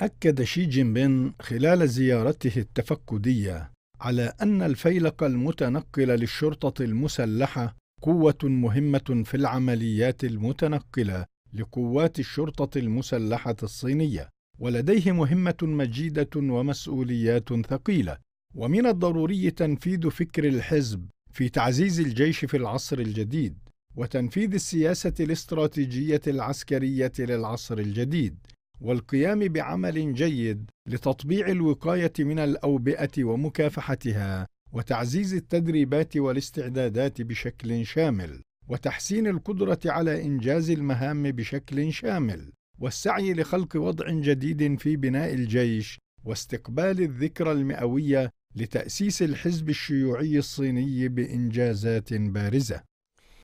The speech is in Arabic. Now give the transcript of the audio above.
أكد شي جين بين خلال زيارته التفقدية على أن الفيلق المتنقل للشرطة المسلحة قوة مهمة في العمليات المتنقلة لقوات الشرطة المسلحة الصينية، ولديه مهمة مجيدة ومسؤوليات ثقيلة، ومن الضروري تنفيذ فكر الحزب في تعزيز الجيش في العصر الجديد، وتنفيذ السياسة الاستراتيجية العسكرية للعصر الجديد، والقيام بعمل جيد لتطبيع الوقايه من الاوبئه ومكافحتها وتعزيز التدريبات والاستعدادات بشكل شامل وتحسين القدره على انجاز المهام بشكل شامل والسعي لخلق وضع جديد في بناء الجيش واستقبال الذكرى المئويه لتاسيس الحزب الشيوعي الصيني بانجازات بارزه